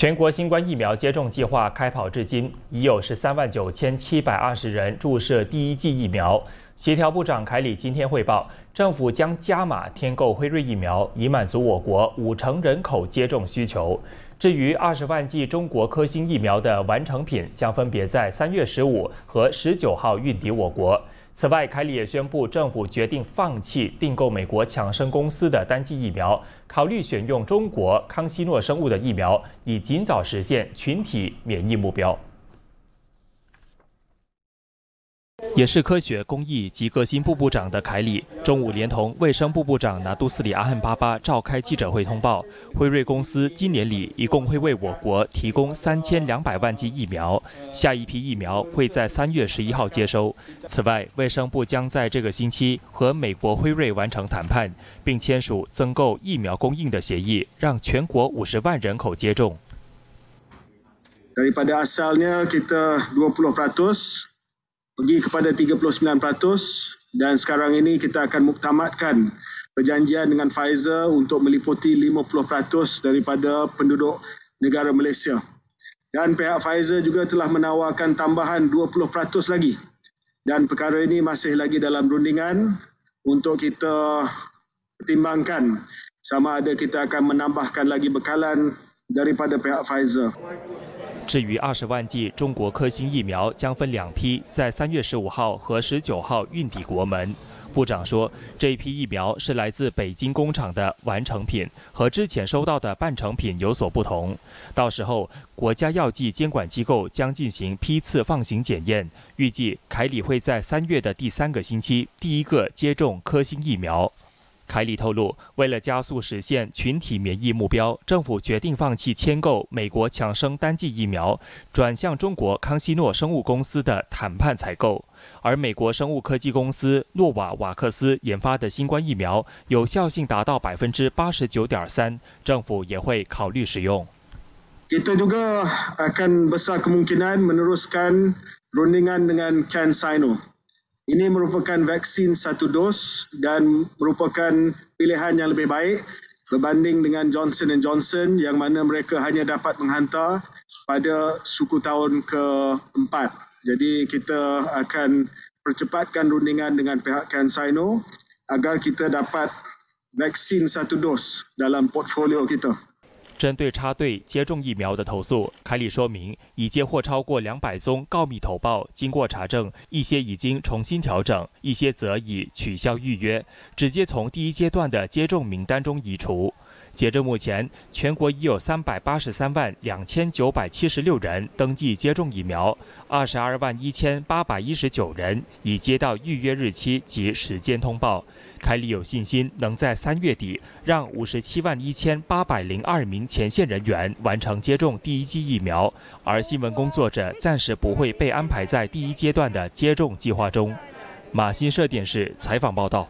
全国新冠疫苗接种计划开跑至今，已有十三万九千七百二十人注射第一剂疫苗。协调部长凯里今天汇报，政府将加码添购辉瑞疫苗，以满足我国五成人口接种需求。至于二十万剂中国科兴疫苗的完成品，将分别在三月十五和十九号运抵我国。此外，凯里也宣布，政府决定放弃订购美国强生公司的单剂疫苗，考虑选用中国康希诺生物的疫苗，以尽早实现群体免疫目标。也是科学、公益及革新部部长的凯里，中午连同卫生部部长拿杜斯里阿汉巴巴召开记者会通报，辉瑞公司今年里一共会为我国提供三千两百万剂疫苗，下一批疫苗会在三月十一号接收。此外，卫生部将在这个星期和美国辉瑞完成谈判，并签署增购疫苗供应的协议，让全国五十万人口接种。pergi kepada 39% dan sekarang ini kita akan muktamadkan perjanjian dengan Pfizer untuk meliputi 50% daripada penduduk negara Malaysia. Dan pihak Pfizer juga telah menawarkan tambahan 20% lagi. Dan perkara ini masih lagi dalam rundingan untuk kita pertimbangkan sama ada kita akan menambahkan lagi bekalan daripada pihak Pfizer. 至于二十万剂中国科兴疫苗将分两批，在三月十五号和十九号运抵国门。部长说，这一批疫苗是来自北京工厂的完成品，和之前收到的半成品有所不同。到时候，国家药剂监管机构将进行批次放行检验。预计凯里会在三月的第三个星期第一个接种科兴疫苗。凯里透露，为了加速实现群体免疫目标，政府决定放弃签购美国强生单剂疫苗，转向中国康希诺生物公司的谈判采购。而美国生物科技公司诺瓦瓦克斯研发的新冠疫苗有效性达到百分之八十九点三，政府也会考虑使用。Ini merupakan vaksin satu dos dan merupakan pilihan yang lebih baik berbanding dengan Johnson Johnson yang mana mereka hanya dapat menghantar pada suku tahun keempat. Jadi kita akan percepatkan rundingan dengan pihak CanSino agar kita dapat vaksin satu dos dalam portfolio kita. 针对插队接种疫苗的投诉，凯里说明已接获超过两百宗告密投报，经过查证，一些已经重新调整，一些则已取消预约，直接从第一阶段的接种名单中移除。截至目前，全国已有三百八十三万两千九百七十六人登记接种疫苗，二十二万一千八百一十九人已接到预约日期及时间通报。凯里有信心能在三月底让五十七万一千八百零二名前线人员完成接种第一剂疫苗，而新闻工作者暂时不会被安排在第一阶段的接种计划中。马新社电视采访报道。